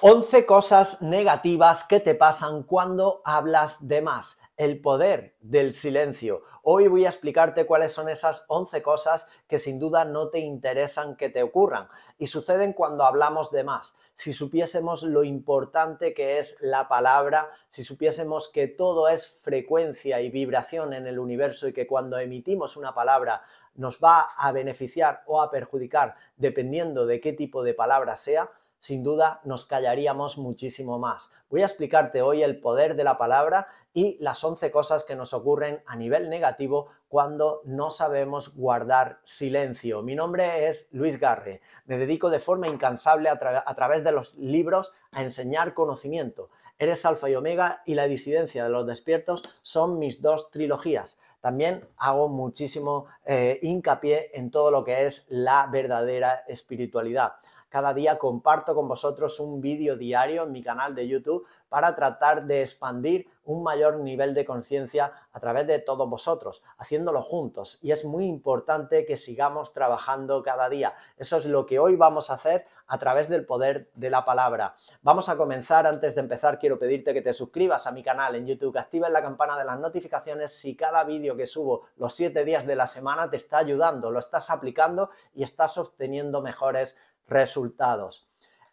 11 cosas negativas que te pasan cuando hablas de más. El poder del silencio. Hoy voy a explicarte cuáles son esas 11 cosas que sin duda no te interesan que te ocurran y suceden cuando hablamos de más. Si supiésemos lo importante que es la palabra, si supiésemos que todo es frecuencia y vibración en el universo y que cuando emitimos una palabra nos va a beneficiar o a perjudicar dependiendo de qué tipo de palabra sea, sin duda nos callaríamos muchísimo más. Voy a explicarte hoy el poder de la palabra y las 11 cosas que nos ocurren a nivel negativo cuando no sabemos guardar silencio. Mi nombre es Luis Garre. Me dedico de forma incansable a, través de los libros a enseñar conocimiento. Eres Alfa y Omega y La disidencia de los despiertos son mis dos trilogías. También hago muchísimo eh, hincapié en todo lo que es la verdadera espiritualidad. Cada día comparto con vosotros un vídeo diario en mi canal de YouTube para tratar de expandir un mayor nivel de conciencia a través de todos vosotros, haciéndolo juntos. Y es muy importante que sigamos trabajando cada día. Eso es lo que hoy vamos a hacer a través del poder de la palabra. Vamos a comenzar. Antes de empezar, quiero pedirte que te suscribas a mi canal en YouTube, que actives la campana de las notificaciones si cada vídeo que subo los siete días de la semana te está ayudando, lo estás aplicando y estás obteniendo mejores resultados.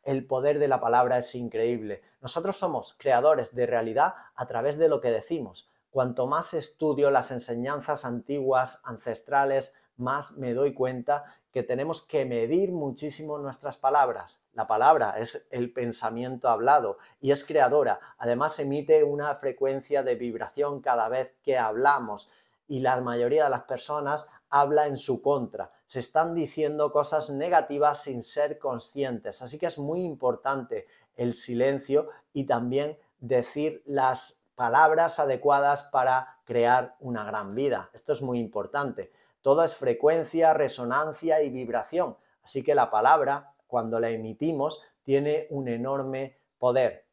El poder de la palabra es increíble. Nosotros somos creadores de realidad a través de lo que decimos. Cuanto más estudio las enseñanzas antiguas, ancestrales, más me doy cuenta que tenemos que medir muchísimo nuestras palabras. La palabra es el pensamiento hablado y es creadora. Además emite una frecuencia de vibración cada vez que hablamos y la mayoría de las personas habla en su contra. Se están diciendo cosas negativas sin ser conscientes. Así que es muy importante el silencio y también decir las palabras adecuadas para crear una gran vida. Esto es muy importante. Todo es frecuencia, resonancia y vibración. Así que la palabra, cuando la emitimos, tiene un enorme poder.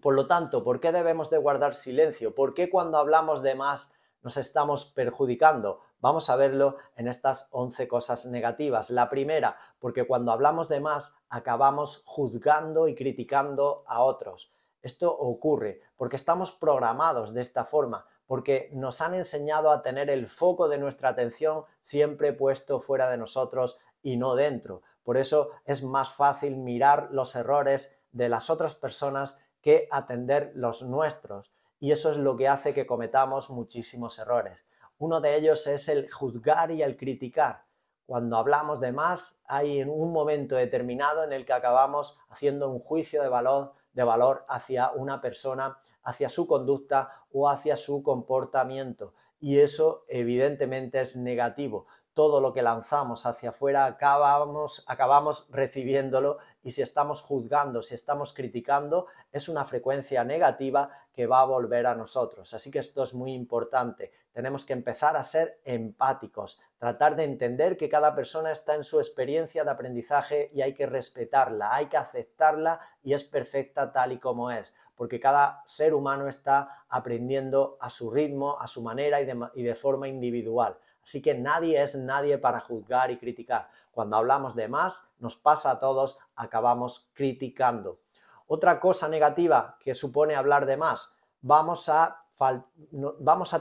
Por lo tanto, ¿por qué debemos de guardar silencio? ¿Por qué cuando hablamos de más nos estamos perjudicando? Vamos a verlo en estas 11 cosas negativas. La primera, porque cuando hablamos de más, acabamos juzgando y criticando a otros. Esto ocurre porque estamos programados de esta forma, porque nos han enseñado a tener el foco de nuestra atención siempre puesto fuera de nosotros y no dentro. Por eso es más fácil mirar los errores de las otras personas que atender los nuestros. Y eso es lo que hace que cometamos muchísimos errores. Uno de ellos es el juzgar y el criticar. Cuando hablamos de más, hay en un momento determinado en el que acabamos haciendo un juicio de valor, de valor hacia una persona, hacia su conducta o hacia su comportamiento. Y eso evidentemente es negativo todo lo que lanzamos hacia afuera acabamos, acabamos recibiéndolo y si estamos juzgando, si estamos criticando, es una frecuencia negativa que va a volver a nosotros. Así que esto es muy importante. Tenemos que empezar a ser empáticos, tratar de entender que cada persona está en su experiencia de aprendizaje y hay que respetarla, hay que aceptarla y es perfecta tal y como es, porque cada ser humano está aprendiendo a su ritmo, a su manera y de forma individual. Así que nadie es nadie para juzgar y criticar. Cuando hablamos de más, nos pasa a todos, acabamos criticando. Otra cosa negativa que supone hablar de más, vamos a,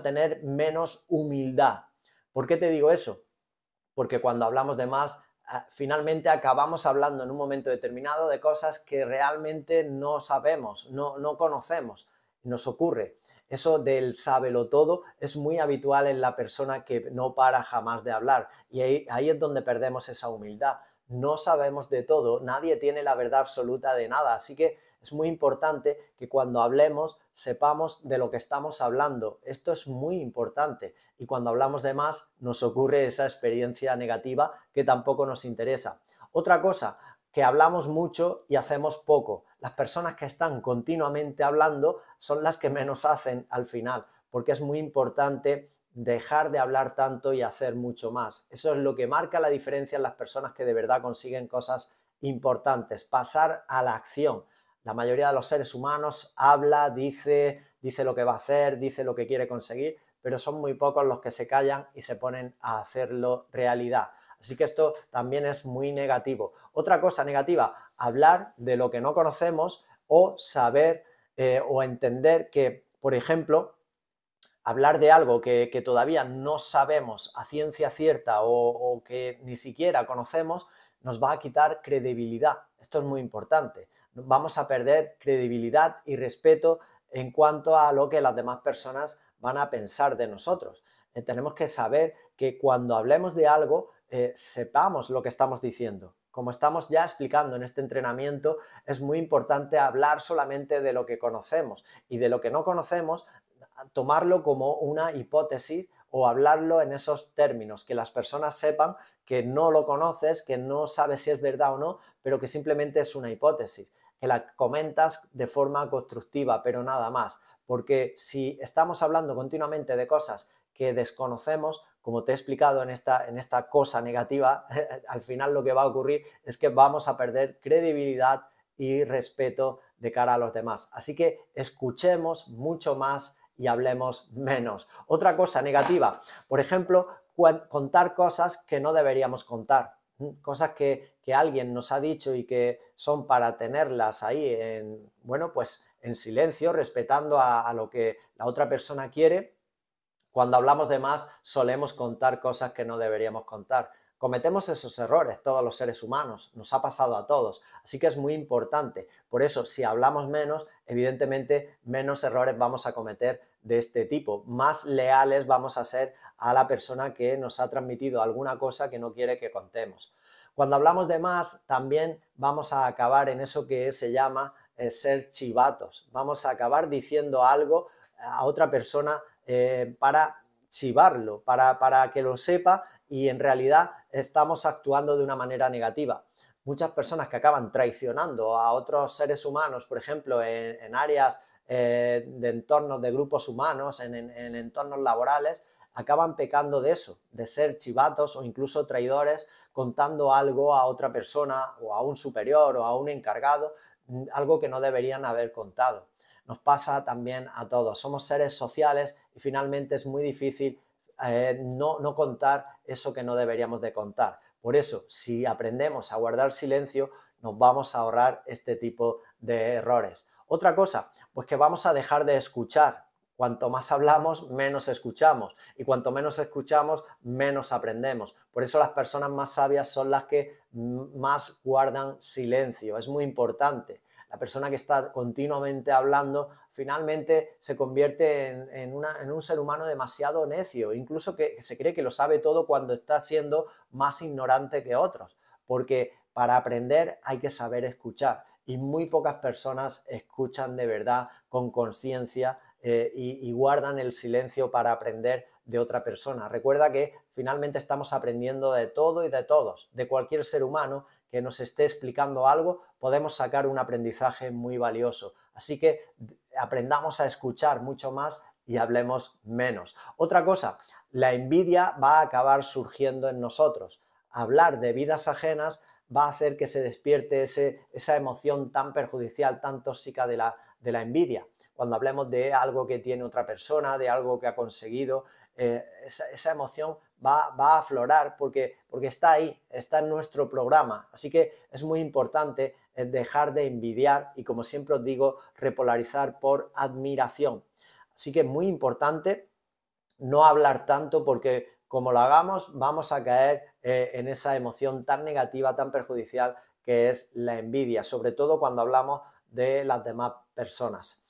tener menos humildad. ¿Por qué te digo eso? Porque cuando hablamos de más, ah, finalmente acabamos hablando en un momento determinado de cosas que realmente no sabemos, no, no conocemos, nos ocurre. Eso del sábelo todo es muy habitual en la persona que no para jamás de hablar y ahí, ahí es donde perdemos esa humildad. No sabemos de todo, nadie tiene la verdad absoluta de nada, así que es muy importante que cuando hablemos sepamos de lo que estamos hablando. Esto es muy importante. Y cuando hablamos de más, nos ocurre esa experiencia negativa que tampoco nos interesa. Otra cosa, que hablamos mucho y hacemos poco las personas que están continuamente hablando son las que menos hacen al final, porque es muy importante dejar de hablar tanto y hacer mucho más. Eso es lo que marca la diferencia en las personas que de verdad consiguen cosas importantes, pasar a la acción. La mayoría de los seres humanos habla, dice, dice lo que va a hacer, dice lo que quiere conseguir, pero son muy pocos los que se callan y se ponen a hacerlo realidad. Así que esto también es muy negativo. Otra cosa negativa, hablar de lo que no conocemos o saber eh, o entender que, por ejemplo, hablar de algo que, todavía no sabemos a ciencia cierta o, que ni siquiera conocemos, nos va a quitar credibilidad. Esto es muy importante. Vamos a perder credibilidad y respeto en cuanto a lo que las demás personas van a pensar de nosotros. Eh, tenemos que saber que cuando hablemos de algo, eh, sepamos lo que estamos diciendo. Como estamos ya explicando en este entrenamiento, es muy importante hablar solamente de lo que conocemos y de lo que no conocemos, tomarlo como una hipótesis o hablarlo en esos términos, que las personas sepan que no lo conoces, que no sabes si es verdad o no, pero que simplemente es una hipótesis, que la comentas de forma constructiva, pero nada más, porque si estamos hablando continuamente de cosas que desconocemos, como te he explicado en esta, en esta cosa negativa, al final lo que va a ocurrir es que vamos a perder credibilidad y respeto de cara a los demás. Así que escuchemos mucho más y hablemos menos. Otra cosa negativa, por ejemplo, contar cosas que no deberíamos contar, cosas que, alguien nos ha dicho y que son para tenerlas ahí en, bueno, pues en silencio, respetando a lo que la otra persona quiere cuando hablamos de más, solemos contar cosas que no deberíamos contar. Cometemos esos errores todos los seres humanos, nos ha pasado a todos, así que es muy importante. Por eso, si hablamos menos, evidentemente menos errores vamos a cometer de este tipo, más leales vamos a ser a la persona que nos ha transmitido alguna cosa que no quiere que contemos. Cuando hablamos de más, también vamos a acabar en eso que se llama eh, ser chivatos. Vamos a acabar diciendo algo a otra persona eh, para chivarlo, para, que lo sepa y en realidad estamos actuando de una manera negativa muchas personas que acaban traicionando a otros seres humanos, por ejemplo, en, áreas eh, de entornos de grupos humanos, en, entornos laborales, acaban pecando de eso, de ser chivatos o incluso traidores contando algo a otra persona o a un superior o a un encargado, mm, algo que no deberían haber contado nos pasa también a todos. Somos seres sociales y finalmente es muy difícil eh, no, no contar eso que no deberíamos de contar. Por eso, si aprendemos a guardar silencio, nos vamos a ahorrar este tipo de errores. Otra cosa, pues que vamos a dejar de escuchar. Cuanto más hablamos, menos escuchamos. Y cuanto menos escuchamos, menos aprendemos. Por eso las personas más sabias son las que más guardan silencio. Es muy importante la persona que está continuamente hablando, finalmente se convierte en, un ser humano demasiado necio, incluso que se cree que lo sabe todo cuando está siendo más ignorante que otros, porque para aprender hay que saber escuchar y muy pocas personas escuchan de verdad con conciencia eh, y, guardan el silencio para aprender de otra persona. Recuerda que finalmente estamos aprendiendo de todo y de todos, de cualquier ser humano, que nos esté explicando algo, podemos sacar un aprendizaje muy valioso. Así que aprendamos a escuchar mucho más y hablemos menos. Otra cosa, la envidia va a acabar surgiendo en nosotros. Hablar de vidas ajenas va a hacer que se despierte esa emoción tan perjudicial, tan tóxica de la, envidia. Cuando hablemos de algo que tiene otra persona, de algo que ha conseguido, eh, esa, emoción va, a aflorar porque, está ahí, está en nuestro programa. Así que es muy importante eh, dejar de envidiar y, como siempre os digo, repolarizar por admiración. Así que es muy importante no hablar tanto porque como lo hagamos vamos a caer eh, en esa emoción tan negativa, tan perjudicial que es la envidia, sobre todo cuando hablamos de las demás personas.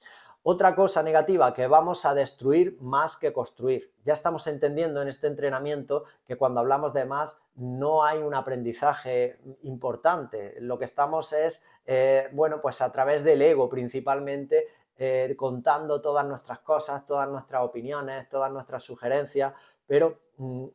Otra cosa negativa, que vamos a destruir más que construir. Ya estamos entendiendo en este entrenamiento que cuando hablamos de más no hay un aprendizaje importante. Lo que estamos es, eh, bueno, pues a través del ego principalmente, eh, contando todas nuestras cosas, todas nuestras opiniones, todas nuestras sugerencias, pero mm,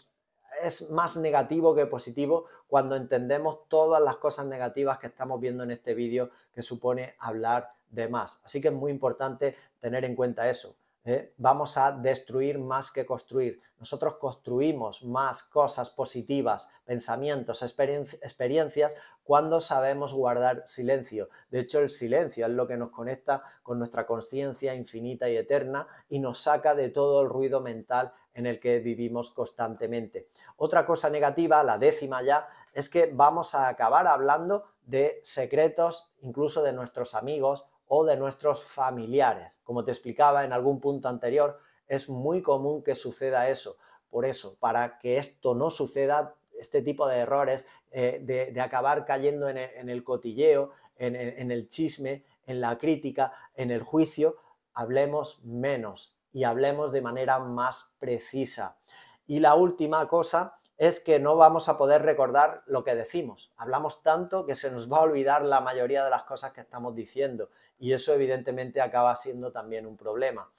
es más negativo que positivo cuando entendemos todas las cosas negativas que estamos viendo en este vídeo que supone hablar de más. Así que es muy importante tener en cuenta eso. ¿eh? Vamos a destruir más que construir. Nosotros construimos más cosas positivas, pensamientos, experiencias cuando sabemos guardar silencio. De hecho, el silencio es lo que nos conecta con nuestra conciencia infinita y eterna y nos saca de todo el ruido mental en el que vivimos constantemente. Otra cosa negativa, la décima ya, es que vamos a acabar hablando de secretos incluso de nuestros amigos o de nuestros familiares. Como te explicaba en algún punto anterior, es muy común que suceda eso. Por eso, para que esto no suceda, este tipo de errores, eh, de, acabar cayendo en e, el, cotilleo, en el chisme, en la crítica, en el juicio, hablemos menos, y hablemos de manera más precisa. Y la última cosa es que no vamos a poder recordar lo que decimos. Hablamos tanto que se nos va a olvidar la mayoría de las cosas que estamos diciendo y eso evidentemente acaba siendo también un problema.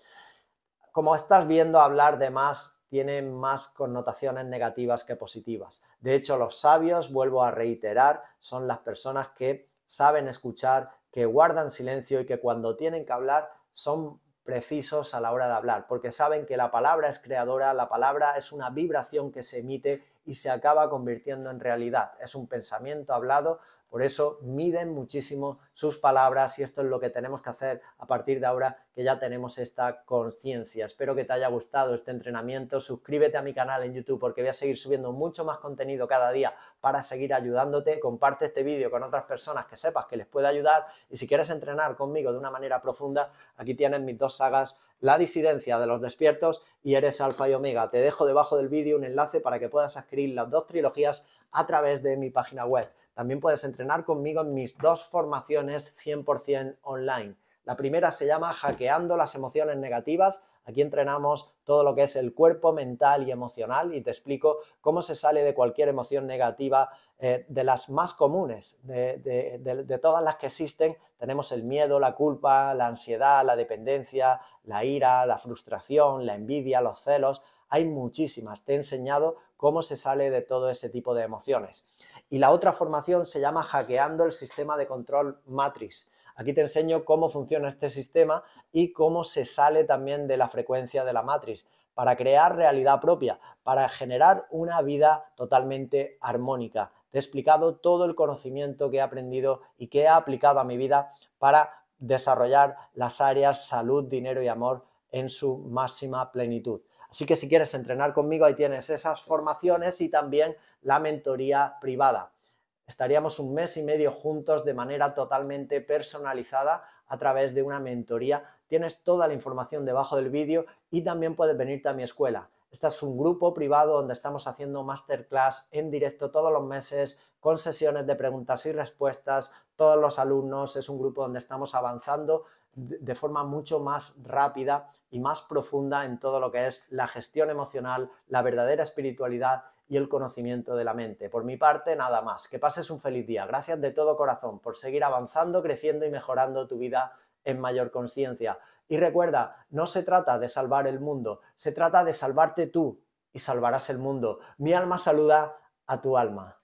Como estás viendo, hablar de más tiene más connotaciones negativas que positivas. De hecho, los sabios, vuelvo a reiterar, son las personas que saben escuchar, que guardan silencio y que cuando tienen que hablar son precisos a la hora de hablar, porque saben que la palabra es creadora, la palabra es una vibración que se emite y se acaba convirtiendo en realidad. Es un pensamiento hablado por eso miden muchísimo sus palabras y esto es lo que tenemos que hacer a partir de ahora que ya tenemos esta conciencia. Espero que te haya gustado este entrenamiento. Suscríbete a mi canal en YouTube porque voy a seguir subiendo mucho más contenido cada día para seguir ayudándote. Comparte este vídeo con otras personas que sepas que les puede ayudar y si quieres entrenar conmigo de una manera profunda, aquí tienes mis dos sagas la disidencia de los despiertos y eres alfa y omega. Te dejo debajo del vídeo un enlace para que puedas adquirir las dos trilogías a través de mi página web. También puedes entrenar conmigo en mis dos formaciones 100% online. La primera se llama Hackeando las emociones negativas. Aquí entrenamos todo lo que es el cuerpo mental y emocional y te explico cómo se sale de cualquier emoción negativa, eh, de las más comunes, de, todas las que existen. Tenemos el miedo, la culpa, la ansiedad, la dependencia, la ira, la frustración, la envidia, los celos. Hay muchísimas. Te he enseñado cómo se sale de todo ese tipo de emociones. Y la otra formación se llama Hackeando el Sistema de Control Matrix. Aquí te enseño cómo funciona este sistema y cómo se sale también de la frecuencia de la matriz para crear realidad propia, para generar una vida totalmente armónica. Te he explicado todo el conocimiento que he aprendido y que he aplicado a mi vida para desarrollar las áreas salud, dinero y amor en su máxima plenitud. Así que si quieres entrenar conmigo, ahí tienes esas formaciones y también la mentoría privada. Estaríamos un mes y medio juntos de manera totalmente personalizada a través de una mentoría. Tienes toda la información debajo del vídeo y también puedes venirte a mi escuela. Este es un grupo privado donde estamos haciendo masterclass en directo todos los meses con sesiones de preguntas y respuestas. Todos los alumnos es un grupo donde estamos avanzando de forma mucho más rápida y más profunda en todo lo que es la gestión emocional, la verdadera espiritualidad y el conocimiento de la mente. Por mi parte, nada más. Que pases un feliz día. Gracias de todo corazón por seguir avanzando, creciendo y mejorando tu vida en mayor conciencia. Y recuerda, no se trata de salvar el mundo, se trata de salvarte tú y salvarás el mundo. Mi alma saluda a tu alma.